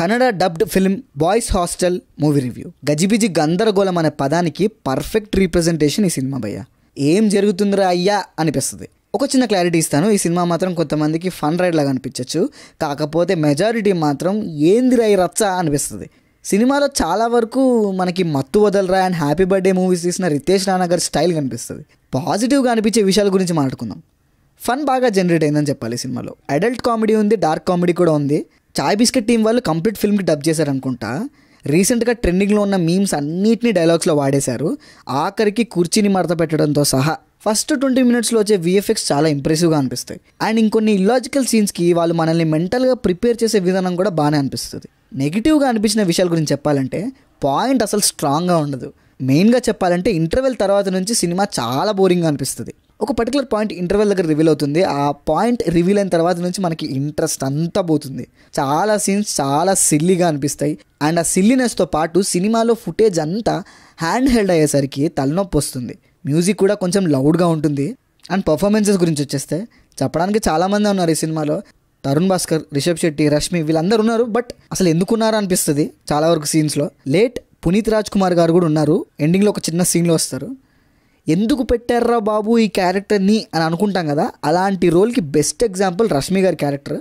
Kannada dubbed film Boys Hostel movie review గజిబిజి గందరగోళం అనే పదానికి పర్ఫెక్ట్ రీప్రజెంటేషన్ ఈ సినిమా భయ్య ఏం జరుగుతుందిరా అయ్యా అనిపిస్తుంది ఒక చిన్న క్లారిటీ ఇస్తాను ఈ సినిమా మాత్రం కొంతమందికి ఫన్ రైడ్ లాగా అనిపించవచ్చు కాకపోతే మెజారిటీ మాత్రం ఏందిరా ఈ రచ్చ అనిపిస్తుంది సినిమాలో చాలా వరకు మనకి మత్తు వదలరా అండ్ హ్యాపీ బర్త్డే మూవీస్ తీసిన రితేష్ రాణా గారి స్టైల్ కనిపిస్తుంది పాజిటివ్గా అనిపించే విషయాల గురించి మాట్లాడుకుందాం ఫన్ బాగా జనరేట్ అయిందని చెప్పాలి సినిమాలో అడల్ట్ కామెడీ ఉంది డార్క్ కామెడీ కూడా ఉంది చాయ్ బిస్కెట్ టీం వాళ్ళు కంప్లీట్ ఫిల్మ్కి డబ్ అనుకుంటా రీసెంట్గా ట్రెండింగ్లో ఉన్న మీమ్స్ అన్నిటినీ డైలాగ్స్లో వాడేశారు ఆఖరికి కుర్చీని మడత పెట్టడంతో సహా ఫస్ట్ ట్వంటీ మినిట్స్లో వచ్చే విఎఫ్ఎక్స్ చాలా ఇంప్రెసివ్గా అనిపిస్తాయి అండ్ ఇంకొన్ని ఇలాజికల్ సీన్స్కి వాళ్ళు మనల్ని మెంటల్గా ప్రిపేర్ చేసే విధానం కూడా బాగానే అనిపిస్తుంది నెగిటివ్గా అనిపించిన విషయాల గురించి చెప్పాలంటే పాయింట్ అసలు స్ట్రాంగ్గా ఉండదు మెయిన్గా చెప్పాలంటే ఇంటర్వెల్ తర్వాత నుంచి సినిమా చాలా బోరింగ్గా అనిపిస్తుంది ఒక పర్టికులర్ పాయింట్ ఇంటర్వెల్ దగ్గర రివీల్ అవుతుంది ఆ పాయింట్ రివీల్ అయిన తర్వాత నుంచి మనకి ఇంట్రెస్ట్ అంతా పోతుంది చాలా సీన్స్ చాలా సిల్లీగా అనిపిస్తాయి అండ్ ఆ సిల్లీనెస్తో పాటు సినిమాలో ఫుటేజ్ అంతా హ్యాండ్ హెల్డ్ అయ్యేసరికి తలనొప్పి వస్తుంది మ్యూజిక్ కూడా కొంచెం లౌడ్గా ఉంటుంది అండ్ పర్ఫార్మెన్సెస్ గురించి వచ్చేస్తే చెప్పడానికి చాలామంది ఉన్నారు ఈ సినిమాలో తరుణ్ భాస్కర్ రిషబ్ శెట్టి రష్మి వీళ్ళందరూ ఉన్నారు బట్ అసలు ఎందుకున్నారు అనిపిస్తుంది చాలా వరకు సీన్స్లో లేట్ పునీత్ రాజ్ కుమార్ గారు కూడా ఉన్నారు ఎండింగ్లో ఒక చిన్న సీన్లో వస్తారు ఎందుకు పెట్టారా బాబు ఈ క్యారెక్టర్ని అని అనుకుంటాం కదా అలాంటి రోల్కి బెస్ట్ ఎగ్జాంపుల్ రష్మి గారి క్యారెక్టర్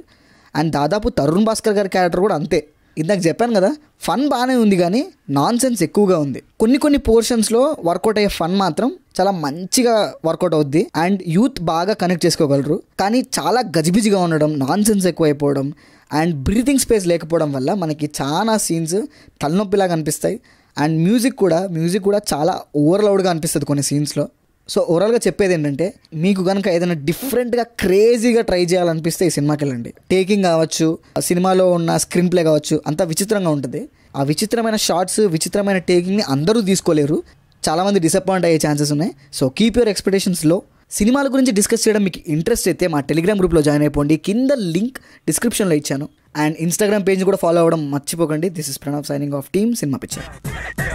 అండ్ దాదాపు తరుణ్ భాస్కర్ గారి క్యారెక్టర్ కూడా అంతే ఇందాక చెప్పాను కదా ఫన్ బాగానే ఉంది కానీ నాన్ సెన్స్ ఎక్కువగా ఉంది కొన్ని కొన్ని పోర్షన్స్లో వర్కౌట్ అయ్యే ఫన్ మాత్రం చాలా మంచిగా వర్కౌట్ అవుద్ది అండ్ యూత్ బాగా కనెక్ట్ చేసుకోగలరు కానీ చాలా గజిబిజిగా ఉండడం నాన్ సెన్స్ ఎక్కువ అయిపోవడం అండ్ బ్రీతింగ్ స్పేస్ లేకపోవడం వల్ల మనకి చాలా సీన్స్ తలనొప్పిలాగా అనిపిస్తాయి అండ్ మ్యూజిక్ కూడా మ్యూజిక్ కూడా చాలా ఓవర్ లౌడ్గా అనిపిస్తుంది కొన్ని సీన్స్లో సో ఓవరాల్గా చెప్పేది ఏంటంటే మీకు కనుక ఏదైనా డిఫరెంట్గా క్రేజీగా ట్రై చేయాలనిపిస్తే ఈ సినిమాకి వెళ్ళండి టేకింగ్ కావచ్చు సినిమాలో ఉన్న స్క్రీన్ ప్లే కావచ్చు అంతా విచిత్రంగా ఉంటుంది ఆ విచిత్రమైన షార్ట్స్ విచిత్రమైన టేకింగ్ని అందరూ తీసుకోలేరు చాలామంది డిసప్పాయింట్ అయ్యే ఛాన్సెస్ ఉన్నాయి సో కీప్ యువర్ ఎక్స్పెక్టేషన్స్లో సినిమాల గురించి డిస్కస్ చేయడం మీకు ఇంట్రెస్ట్ అయితే మా టెలిగ్రామ్ గ్రూప్లో జాయిన్ అయిపోండి కింద లింక్ డిస్క్రిప్షన్లో ఇచ్చాను అండ్ ఇన్స్టాగ్రామ్ పేజ్ కూడా ఫాలో అవ్వడం మర్చిపోకండి this is Pranav signing off team Cinema picture